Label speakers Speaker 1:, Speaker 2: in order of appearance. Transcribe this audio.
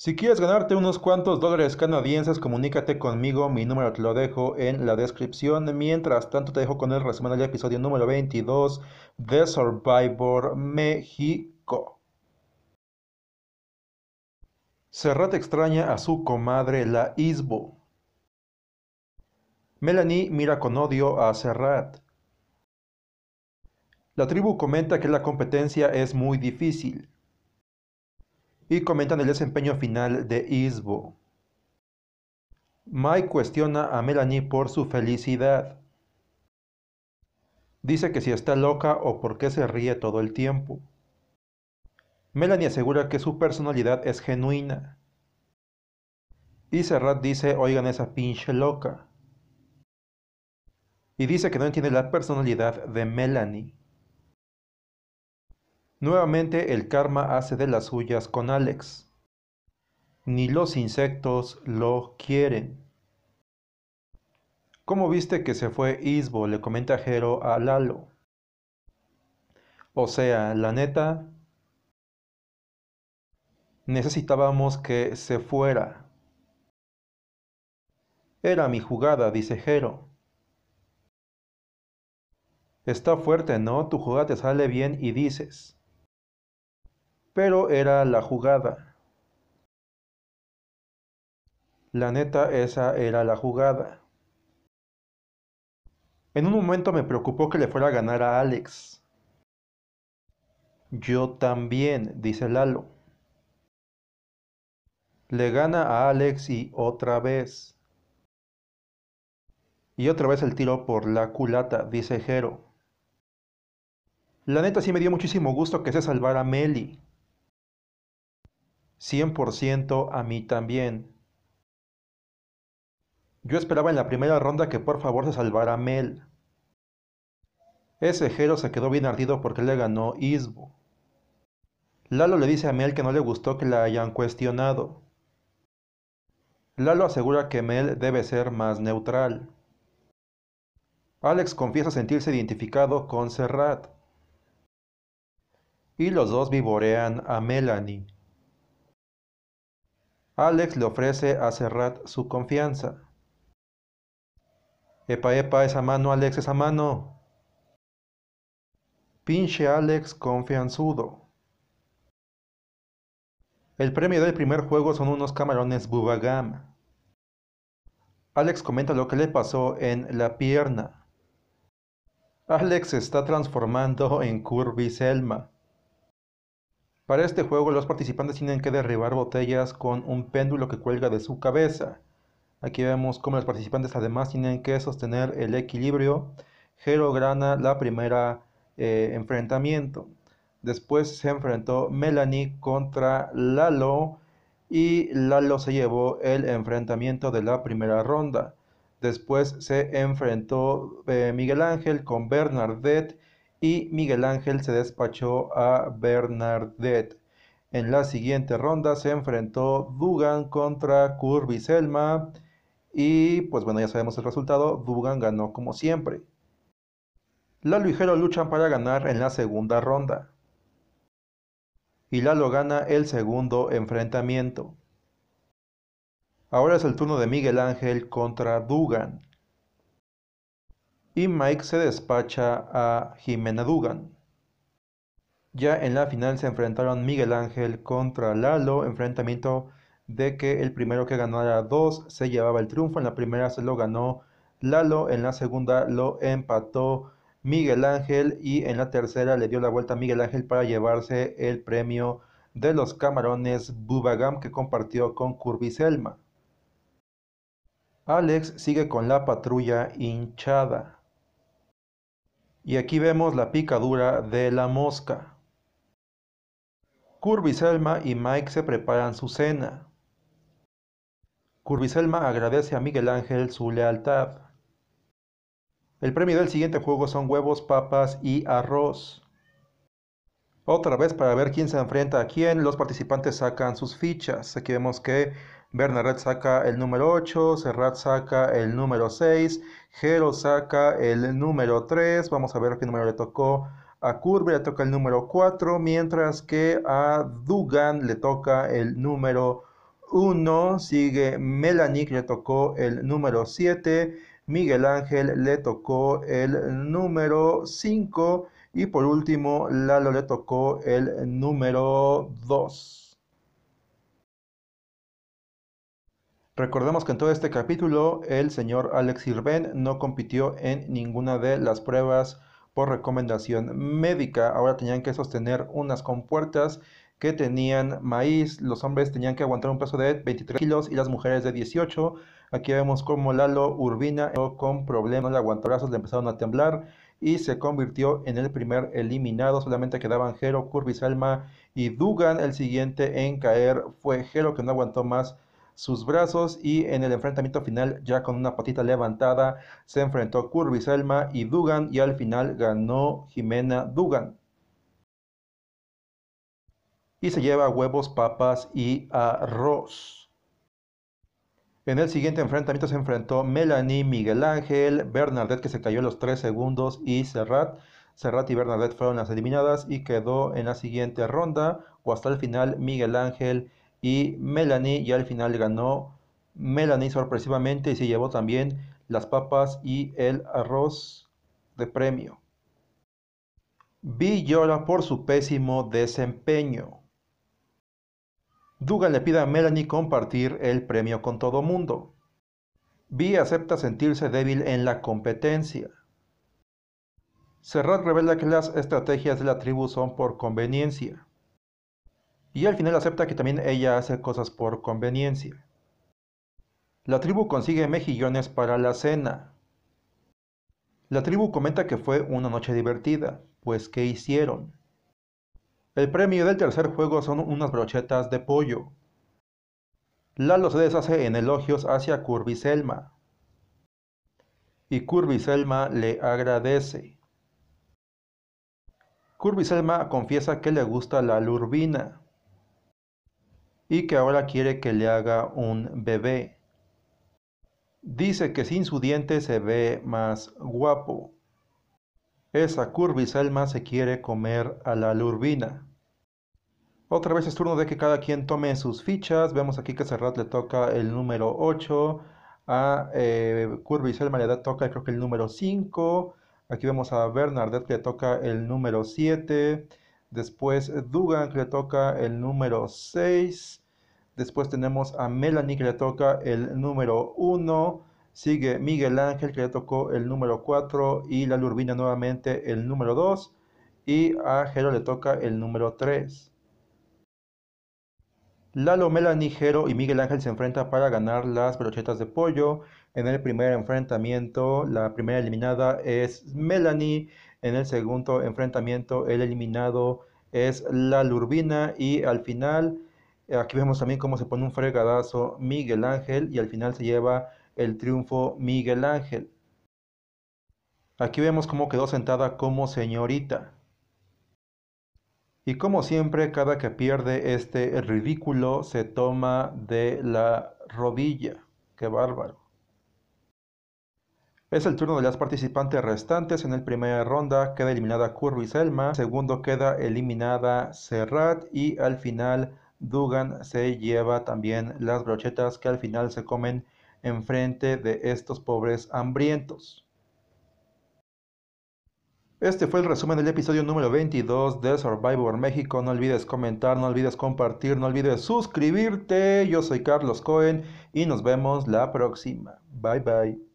Speaker 1: Si quieres ganarte unos cuantos dólares canadienses, comunícate conmigo, mi número te lo dejo en la descripción. Mientras tanto, te dejo con el resumen del episodio número 22 de Survivor México. Serrat extraña a su comadre la Isbo. Melanie mira con odio a Serrat. La tribu comenta que la competencia es muy difícil y comentan el desempeño final de Isbo. Mike cuestiona a Melanie por su felicidad. Dice que si está loca o por qué se ríe todo el tiempo. Melanie asegura que su personalidad es genuina. Y Serrat dice, oigan esa pinche loca. Y dice que no entiende la personalidad de Melanie. Nuevamente el karma hace de las suyas con Alex. Ni los insectos lo quieren. ¿Cómo viste que se fue Isbo? Le comenta Jero a Lalo. O sea, la neta, necesitábamos que se fuera. Era mi jugada, dice Jero. Está fuerte, ¿no? Tu jugada te sale bien y dices pero era la jugada. La neta, esa era la jugada. En un momento me preocupó que le fuera a ganar a Alex. Yo también, dice Lalo. Le gana a Alex y otra vez. Y otra vez el tiro por la culata, dice Jero. La neta sí me dio muchísimo gusto que se salvara Meli. 100% a mí también. Yo esperaba en la primera ronda que por favor se salvara Mel. Ese Jero se quedó bien ardido porque le ganó Isbo. Lalo le dice a Mel que no le gustó que la hayan cuestionado. Lalo asegura que Mel debe ser más neutral. Alex confiesa sentirse identificado con Serrat. Y los dos vivorean a Melanie. Alex le ofrece a Serrat su confianza. Epa, epa, esa mano, Alex, esa mano. Pinche Alex confianzudo. El premio del primer juego son unos camarones bubagam. Alex comenta lo que le pasó en la pierna. Alex se está transformando en Curvy Selma. Para este juego los participantes tienen que derribar botellas con un péndulo que cuelga de su cabeza. Aquí vemos como los participantes además tienen que sostener el equilibrio. Hero grana la primera eh, enfrentamiento. Después se enfrentó Melanie contra Lalo y Lalo se llevó el enfrentamiento de la primera ronda. Después se enfrentó eh, Miguel Ángel con Bernadette y Miguel Ángel se despachó a Bernardet. En la siguiente ronda se enfrentó Dugan contra Curviselma y pues bueno, ya sabemos el resultado, Dugan ganó como siempre. Lalo y Jero luchan para ganar en la segunda ronda. Y Lalo gana el segundo enfrentamiento. Ahora es el turno de Miguel Ángel contra Dugan y Mike se despacha a Jimena Dugan. Ya en la final se enfrentaron Miguel Ángel contra Lalo, enfrentamiento de que el primero que ganara dos se llevaba el triunfo. En la primera se lo ganó Lalo, en la segunda lo empató Miguel Ángel y en la tercera le dio la vuelta a Miguel Ángel para llevarse el premio de los camarones Bubagam que compartió con Curviselma. Alex sigue con la patrulla hinchada. Y aquí vemos la picadura de la mosca. Curviselma y Mike se preparan su cena. Curviselma agradece a Miguel Ángel su lealtad. El premio del siguiente juego son huevos, papas y arroz. Otra vez para ver quién se enfrenta a quién, los participantes sacan sus fichas. Aquí vemos que Bernadette saca el número 8, Serrat saca el número 6, Gero saca el número 3, vamos a ver qué número le tocó a Curve, le toca el número 4, mientras que a Dugan le toca el número 1, sigue Melanic le tocó el número 7, Miguel Ángel le tocó el número 5 y por último Lalo le tocó el número 2. Recordemos que en todo este capítulo el señor Alex Irben no compitió en ninguna de las pruebas por recomendación médica. Ahora tenían que sostener unas compuertas que tenían maíz. Los hombres tenían que aguantar un peso de 23 kilos y las mujeres de 18. Aquí vemos cómo Lalo Urbina con problemas, le aguantó brazos, le empezaron a temblar y se convirtió en el primer eliminado. Solamente quedaban Jero, Alma y Dugan. El siguiente en caer fue Jero que no aguantó más sus brazos y en el enfrentamiento final ya con una patita levantada se enfrentó Curviselma Selma y Dugan y al final ganó Jimena Dugan. Y se lleva huevos, papas y arroz. En el siguiente enfrentamiento se enfrentó Melanie, Miguel Ángel, Bernadette que se cayó los 3 segundos y Serrat. Serrat y Bernadette fueron las eliminadas y quedó en la siguiente ronda o hasta el final Miguel Ángel y Melanie ya al final ganó Melanie sorpresivamente y se llevó también las papas y el arroz de premio. Vi llora por su pésimo desempeño. Dugan le pide a Melanie compartir el premio con todo mundo. Vi acepta sentirse débil en la competencia. Serrat revela que las estrategias de la tribu son por conveniencia y al final acepta que también ella hace cosas por conveniencia. La tribu consigue mejillones para la cena. La tribu comenta que fue una noche divertida, pues ¿qué hicieron? El premio del tercer juego son unas brochetas de pollo. Lalo se deshace en elogios hacia Curviselma. Y Curviselma le agradece. Curviselma confiesa que le gusta la lurbina y que ahora quiere que le haga un bebé. Dice que sin su diente se ve más guapo. Esa curviselma se quiere comer a la lurbina. Otra vez es turno de que cada quien tome sus fichas. Vemos aquí que Serrat le toca el número 8. A eh, Curviselma le toca creo que el número 5. Aquí vemos a Bernardet que le toca el número 7. Después eh, Dugan que le toca el número 6. Después tenemos a Melanie que le toca el número 1. Sigue Miguel Ángel que le tocó el número 4. Y la Lurbina nuevamente el número 2. Y a Jero le toca el número 3. Lalo, Melanie, Jero y Miguel Ángel se enfrentan para ganar las brochetas de pollo. En el primer enfrentamiento, la primera eliminada es Melanie en el segundo enfrentamiento, el eliminado es la Lurbina y al final, aquí vemos también cómo se pone un fregadazo Miguel Ángel y al final se lleva el triunfo Miguel Ángel. Aquí vemos cómo quedó sentada como señorita. Y como siempre, cada que pierde este ridículo se toma de la rodilla. Qué bárbaro. Es el turno de las participantes restantes. En el primera ronda queda eliminada y Selma. Segundo queda eliminada Serrat. Y al final Dugan se lleva también las brochetas que al final se comen en frente de estos pobres hambrientos. Este fue el resumen del episodio número 22 de Survivor México. No olvides comentar, no olvides compartir, no olvides suscribirte. Yo soy Carlos Cohen y nos vemos la próxima. Bye bye.